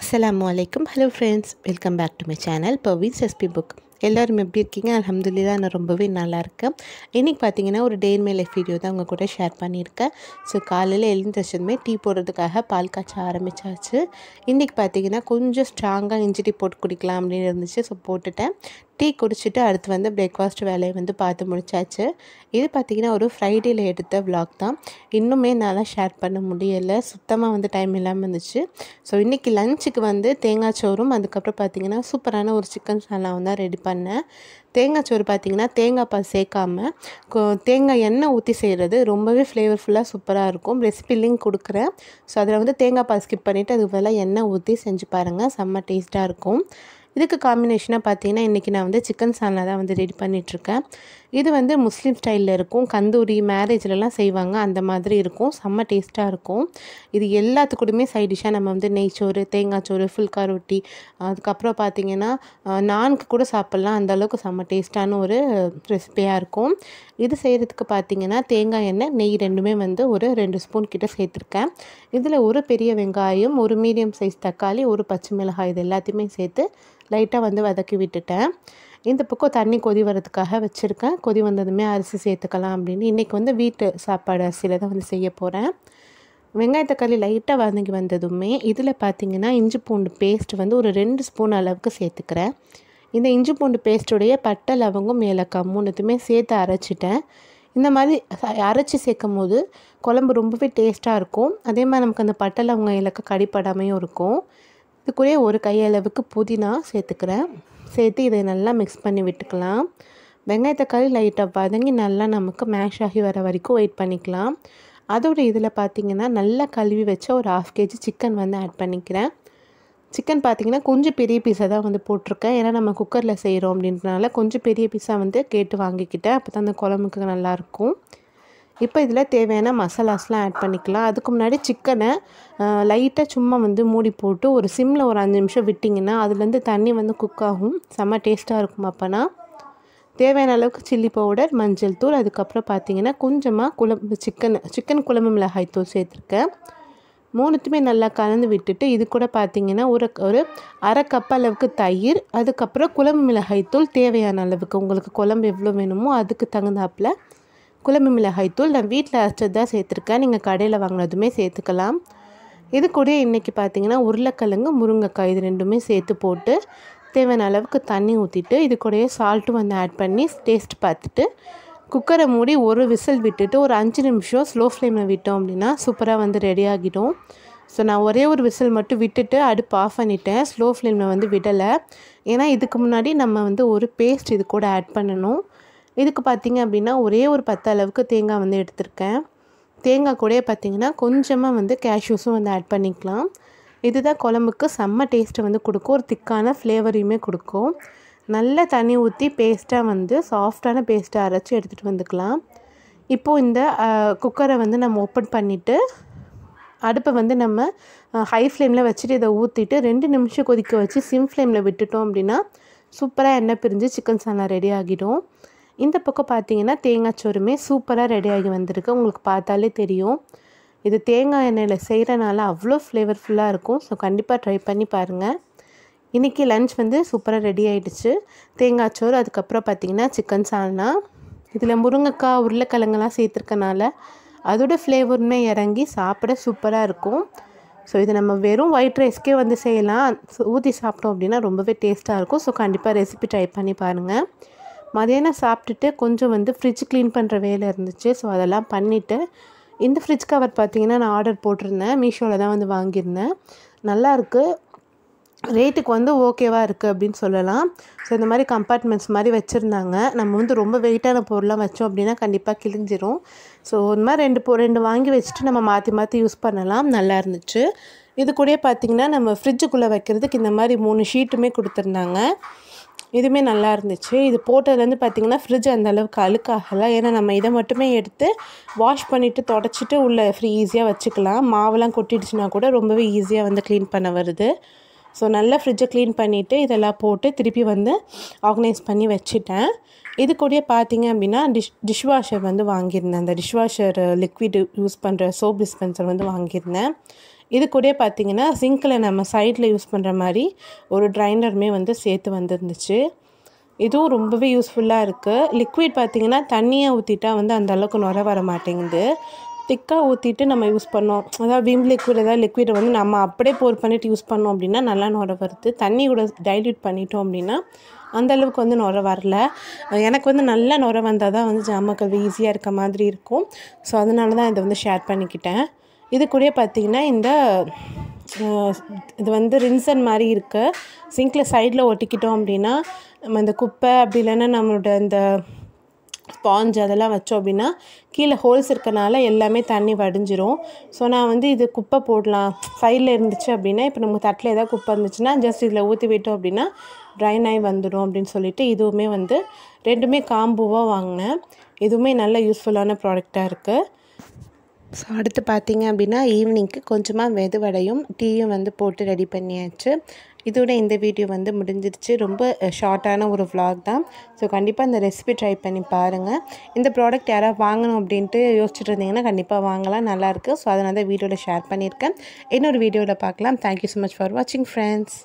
Assalamu alaikum, hello friends, welcome back to my channel Pervin's SP Book. எல்லோரும் எப்படி இருக்கீங்க அலமதுல்லா நான் ரொம்பவே இருக்கேன் இன்றைக்கி பார்த்தீங்கன்னா ஒரு டே மேலே லைஃப் வீடியோ தான் உங்கள் கூட ஷேர் பண்ணியிருக்கேன் ஸோ காலையில் எழுந்திரிச்சதுமே டீ போடுறதுக்காக பால் காய்ச்ச ஆரம்பித்தாச்சு இன்றைக்கி பார்த்தீங்கன்னா கொஞ்சம் ஸ்ட்ராங்காக இஞ்சி டீ போட்டு குடிக்கலாம் அப்படின்னு இருந்துச்சு ஸோ போட்டுட்டேன் டீ குடிச்சிட்டு அடுத்து வந்து பிரேக்ஃபாஸ்ட் வேலையை வந்து பார்த்து முடிச்சாச்சு இது பார்த்திங்கன்னா ஒரு ஃப்ரைடேயில் எடுத்த விளாக் தான் இன்னுமே நல்லா ஷேர் பண்ண முடியலை சுத்தமாக வந்து டைம் இல்லாமல் இருந்துச்சு ஸோ இன்றைக்கி லஞ்சுக்கு வந்து தேங்காய் சோறும் அதுக்கப்புறம் பார்த்திங்கன்னா சூப்பரான ஒரு சிக்கன் சாலாவும் தான் ரெடி பண்ணேன் தேங்காய் சோறு பார்த்திங்கன்னா தேங்காய் பால் சேர்க்காமல் தேங்காய் எண்ணெய் ஊற்றி செய்கிறது ரொம்பவே ஃப்ளேவர்ஃபுல்லாக சூப்பராக இருக்கும் ரெசிபி லிங்க் கொடுக்குறேன் ஸோ அதில் வந்து தேங்காய் பால் ஸ்கிப் பண்ணிவிட்டு அதுக்கு வேலை எண்ணெய் ஊற்றி செஞ்சு பாருங்கள் செம்ம டேஸ்ட்டாக இருக்கும் இதுக்கு காம்பினேஷனாக பார்த்தீங்கன்னா இன்றைக்கி நான் வந்து சிக்கன் சால்னா தான் வந்து ரெடி பண்ணிகிட்ருக்கேன் இது வந்து முஸ்லீம் ஸ்டைலில் இருக்கும் கந்தூரி மேரேஜ்லலாம் செய்வாங்க அந்த மாதிரி இருக்கும் செம்ம டேஸ்ட்டாக இருக்கும் இது எல்லாத்துக்கூடமே சைட் டிஷ்ஷாக நம்ம வந்து நெய்ச்சோறு தேங்காய் சோறு ஃபுல்கா ரொட்டி அதுக்கப்புறம் பார்த்திங்கன்னா நான்கு கூட சாப்பிட்லாம் அந்தளவுக்கு செம்ம டேஸ்ட்டான ஒரு ரெசிபியாக இருக்கும் இது செய்கிறதுக்கு பார்த்திங்கன்னா தேங்காய் எண்ணெய் நெய் ரெண்டுமே வந்து ஒரு ரெண்டு ஸ்பூன் கிட்ட சேர்த்துருக்கேன் இதில் ஒரு பெரிய வெங்காயம் ஒரு மீடியம் சைஸ் தக்காளி ஒரு பச்சை மிளகாய் இது எல்லாத்தையுமே சேர்த்து லைட்டாக வந்து வதக்கி விட்டுட்டேன் இந்த பக்கம் தண்ணி கொதி வரதுக்காக வச்சுருக்கேன் கொதி வந்ததுமே அரிசி சேர்த்துக்கலாம் அப்படின்னு இன்றைக்கி வந்து வீட்டு சாப்பாடு அரிசியில் தான் வந்து செய்ய போகிறேன் வெங்காயத்தக்காளி லைட்டாக வதங்கி வந்ததுமே இதில் பார்த்திங்கன்னா இஞ்சி பூண்டு பேஸ்ட் வந்து ஒரு ரெண்டு ஸ்பூன் அளவுக்கு சேர்த்துக்கிறேன் இந்த இஞ்சி பூண்டு பேஸ்ட்டுடைய பட்டை லவங்கம் ஏலக்காய் மூணுத்துமே சேர்த்து அரைச்சிட்டேன் இந்த மாதிரி அரைச்சி சேர்க்கும் போது குழம்பு ரொம்பவே டேஸ்ட்டாக இருக்கும் அதே மாதிரி நமக்கு அந்த பட்டை லவங்கம் இலக்கை கடிப்படாமையும் இருக்கும் இதுக்குரிய ஒரு கையளவுக்கு புதினா சேர்த்துக்கிறேன் சேர்த்து இதை நல்லா மிக்ஸ் பண்ணி விட்டுக்கலாம் வெங்காய தக்காளி லைட்டாக வதங்கி நல்லா நமக்கு மேஷ் ஆகி வர வரைக்கும் வெயிட் பண்ணிக்கலாம் அதோட இதில் பார்த்திங்கன்னா நல்லா கழுவி வச்ச ஒரு ஆஃப் கேஜி சிக்கன் வந்து ஆட் பண்ணிக்கிறேன் சிக்கன் பார்த்திங்கன்னா கொஞ்சம் பெரிய பீஸாக தான் வந்து போட்டிருக்கேன் ஏன்னா நம்ம குக்கரில் செய்கிறோம் அப்படின்றனால கொஞ்சம் பெரிய பீஸாக வந்து கேட்டு வாங்கிக்கிட்டேன் அப்போ தான் அந்த குழம்புக்கு நல்லாயிருக்கும் இப்போ இதில் தேவையான மசாலாஸ்லாம் ஆட் பண்ணிக்கலாம் அதுக்கு முன்னாடி சிக்கனை லைட்டாக சும்மா வந்து மூடி போட்டு ஒரு சிம்மில் ஒரு அஞ்சு நிமிஷம் விட்டிங்கன்னா அதுலேருந்து தண்ணி வந்து குக் ஆகும் செம்ம டேஸ்ட்டாக இருக்கும் அப்போனா தேவையான அளவுக்கு சில்லி பவுடர் மஞ்சள் தூள் அதுக்கப்புறம் பார்த்தீங்கன்னா கொஞ்சமாக குழம்பு சிக்கன் சிக்கன் குழம்பு மிளகாய் தூள் சேர்த்துருக்கேன் மூணுத்துமே நல்லா கலந்து விட்டுட்டு இது கூட பார்த்திங்கன்னா ஒரு ஒரு அரை கப் அளவுக்கு தயிர் அதுக்கப்புறம் குழம்பு மிளகாய் தூள் தேவையான அளவுக்கு உங்களுக்கு குழம்பு எவ்வளோ வேணுமோ அதுக்கு தகுந்தாப்பில் குழம்பு தூள் நான் வீட்டில் அரைச்சது தான் சேர்த்துருக்கேன் நீங்கள் கடையில் வாங்கினதுமே சேர்த்துக்கலாம் இது கூட இன்றைக்கி பார்த்திங்கன்னா உருளைக்கிழங்கு முருங்கைக்காய் இது ரெண்டுமே சேர்த்து போட்டு தேவையான அளவுக்கு தண்ணி ஊற்றிட்டு இது கூட சால்ட்டு வந்து ஆட் பண்ணி டேஸ்ட் பார்த்துட்டு குக்கரை மூடி ஒரு விசில் விட்டுட்டு ஒரு அஞ்சு நிமிஷம் ஸ்லோ ஃப்ளேமில் விட்டோம் அப்படின்னா சூப்பராக வந்து ரெடி ஆகிடும் ஸோ நான் ஒரே ஒரு விசில் மட்டும் விட்டுட்டு அடுப்பு ஆஃப் பண்ணிட்டேன் ஸ்லோ ஃப்ளேமில் வந்து விடலை ஏன்னா இதுக்கு முன்னாடி நம்ம வந்து ஒரு பேஸ்ட் இது கூட ஆட் பண்ணணும் இதுக்கு பார்த்திங்க அப்படின்னா ஒரே ஒரு பத்து அளவுக்கு தேங்காய் வந்து எடுத்திருக்கேன் தேங்காய் கூட பார்த்திங்கன்னா கொஞ்சமாக வந்து கேஷ்யூஸும் வந்து ஆட் பண்ணிக்கலாம் இதுதான் குழம்புக்கு செம்ம டேஸ்ட்டை வந்து கொடுக்கும் ஒரு திக்கான ஃப்ளேவரையுமே கொடுக்கும் நல்ல தண்ணி ஊற்றி பேஸ்ட்டாக வந்து சாஃப்டான பேஸ்ட்டை அரைச்சி எடுத்துகிட்டு வந்துக்கலாம் இப்போது இந்த குக்கரை வந்து நம்ம ஓப்பன் பண்ணிவிட்டு அடுப்பை வந்து நம்ம ஹை ஃப்ளேமில் வச்சுட்டு இதை ஊற்றிட்டு ரெண்டு நிமிஷம் கொதிக்க வச்சு சிம் ஃப்ளேமில் விட்டுட்டோம் அப்படின்னா சூப்பராக எண்ணெய் பிரிஞ்சு சிக்கன் சாலா ரெடி ஆகிடும் இந்த பக்கம் பார்த்தீங்கன்னா தேங்காய் சோறுமே சூப்பராக ரெடி ஆகி வந்திருக்கு உங்களுக்கு பார்த்தாலே தெரியும் இது தேங்காய் எண்ணெயில் செய்கிறனால அவ்வளோ ஃப்ளேவர்ஃபுல்லாக இருக்கும் ஸோ கண்டிப்பாக ட்ரை பண்ணி பாருங்கள் இன்றைக்கி லன்ச் வந்து சூப்பராக ரெடி ஆகிடுச்சு தேங்காய் சோறு அதுக்கப்புறம் பார்த்திங்கன்னா சிக்கன் சால்னா இதில் முருங்கைக்காய் உருளைக்கிழங்கெல்லாம் சேர்த்துருக்கனால அதோட ஃப்ளேவருமே இறங்கி சாப்பிட சூப்பராக இருக்கும் ஸோ இது நம்ம வெறும் ஒயிட் ரைஸ்க்கே வந்து செய்யலாம் ஊற்றி சாப்பிட்டோம் அப்படின்னா ரொம்பவே டேஸ்ட்டாக இருக்கும் ஸோ கண்டிப்பாக ரெசிபி ட்ரை பண்ணி பாருங்கள் மதியானம் சாப்பிட்டுட்டு கொஞ்சம் வந்து ஃப்ரிட்ஜ் க்ளீன் பண்ணுற வேலை இருந்துச்சு ஸோ அதெல்லாம் பண்ணிவிட்டு இந்த ஃப்ரிட்ஜ் கவர் பார்த்திங்கன்னா நான் ஆர்டர் போட்டிருந்தேன் மீஷோவில் தான் வந்து வாங்கியிருந்தேன் நல்லாயிருக்கு ரேட்டுக்கு வந்து ஓகேவாக இருக்குது அப்படின்னு சொல்லலாம் ஸோ இந்த மாதிரி கம்பார்ட்மெண்ட்ஸ் மாதிரி வச்சுருந்தாங்க நம்ம வந்து ரொம்ப வெயிட்டான பொருளாக வச்சோம் அப்படின்னா கண்டிப்பாக கிழிஞ்சிரும் ஸோ இந்த மாதிரி ரெண்டு பொ ரெண்டு வாங்கி வச்சுட்டு நம்ம மாற்றி மாற்றி யூஸ் பண்ணலாம் நல்லா இருந்துச்சு இது கூட பார்த்திங்கன்னா நம்ம ஃப்ரிட்ஜுக்குள்ளே வைக்கிறதுக்கு இந்த மாதிரி மூணு ஷீட்டுமே கொடுத்துருந்தாங்க இதுவுமே நல்லா இருந்துச்சு இது போட்டதுலேருந்து பார்த்திங்கன்னா ஃப்ரிட்ஜ் அந்தளவுக்கு அழுக்காகலை ஏன்னா நம்ம இதை மட்டுமே எடுத்து வாஷ் பண்ணிவிட்டு தொடச்சிட்டு உள்ளே ஃப்ரீ ஈஸியாக வச்சுக்கலாம் மாவெல்லாம் கொட்டிடுச்சுன்னா கூட ரொம்பவே ஈஸியாக வந்து க்ளீன் பண்ண வருது ஸோ நல்லா ஃப்ரிட்ஜை க்ளீன் பண்ணிவிட்டு இதெல்லாம் போட்டு திருப்பி வந்து ஆர்கனைஸ் பண்ணி வச்சுட்டேன் இது கூட பார்த்தீங்க அப்படின்னா டிஷ் டிஷ் வாஷர் வந்து வாங்கியிருந்தேன் அந்த டிஷ் வாஷர் லிக்விட் யூஸ் பண்ணுற சோப் டிஸ்பென்சர் வந்து வாங்கியிருந்தேன் இது கூட பார்த்திங்கன்னா சிங்கில் நம்ம சைடில் யூஸ் பண்ணுற மாதிரி ஒரு ட்ரைனருமே வந்து சேர்த்து வந்துருந்துச்சு இதுவும் ரொம்பவே யூஸ்ஃபுல்லாக இருக்குது லிக்விட் பார்த்திங்கன்னா தண்ணியை ஊற்றிட்டா வந்து அந்தளவுக்கு நுர வர மாட்டேங்குது திக்காக ஊற்றிட்டு நம்ம யூஸ் பண்ணோம் அதாவது விம் லிக்விட் ஏதாவது லிக்விடை வந்து நம்ம அப்படியே போர் பண்ணிவிட்டு யூஸ் பண்ணோம் அப்படின்னா நல்லா நுர வருது தண்ணி கூட டைல்யூட் பண்ணிட்டோம் அப்படின்னா அந்தளவுக்கு வந்து நுர வரல எனக்கு வந்து நல்லா நுர வந்தால் தான் வந்து ஜாமக்கல்வி ஈஸியாக இருக்க மாதிரி இருக்கும் ஸோ அதனால தான் இதை வந்து ஷேர் பண்ணிக்கிட்டேன் இது கூட பார்த்திங்கன்னா இந்த இது வந்து ரின்சன் மாதிரி இருக்குது சிங்கில் சைடில் ஒட்டிக்கிட்டோம் அப்படின்னா நம்ம இந்த குப்பை அப்படி இல்லைன்னா நம்மளோட இந்த ஸ்பாஞ்ச் அதெல்லாம் வச்சோம் அப்படின்னா கீழே ஹோல்ஸ் இருக்கனால எல்லாமே தண்ணி வடிஞ்சிரும் ஸோ நான் வந்து இது குப்பை போடலாம் சைடில் இருந்துச்சு அப்படின்னா இப்போ நம்ம தட்டில் ஏதாவது குப்பை இருந்துச்சுன்னா ஜஸ்ட் இதில் ஊற்றி விட்டோம் அப்படின்னா ட்ரைன் ஆகி வந்துடும் அப்படின்னு சொல்லிட்டு இதுவுமே வந்து ரெண்டுமே காம்புவாக வாங்கினேன் இதுவுமே நல்ல யூஸ்ஃபுல்லான ப்ராடக்டாக இருக்குது ஸோ அடுத்து பார்த்திங்க அப்படின்னா ஈவினிங்க்கு கொஞ்சமாக வெது வடையும் டீயும் வந்து போட்டு ரெடி பண்ணியாச்சு இதோட இந்த வீடியோ வந்து முடிஞ்சிருச்சு ரொம்ப ஷார்ட்டான ஒரு விலாக் தான் ஸோ கண்டிப்பாக இந்த ரெசிபி ட்ரை பண்ணி பாருங்கள் இந்த ப்ராடக்ட் யாராவது வாங்கணும் அப்படின்ட்டு யோசிச்சுட்டு இருந்தீங்கன்னா கண்டிப்பாக வாங்கலாம் நல்லாயிருக்கு ஸோ அதனால் தான் வீடியோவில் ஷேர் பண்ணியிருக்கேன் இன்னொரு வீடியோவில் பார்க்கலாம் தேங்க்யூ ஸோ மச் ஃபார் வாட்சிங் ஃப்ரெண்ட்ஸ்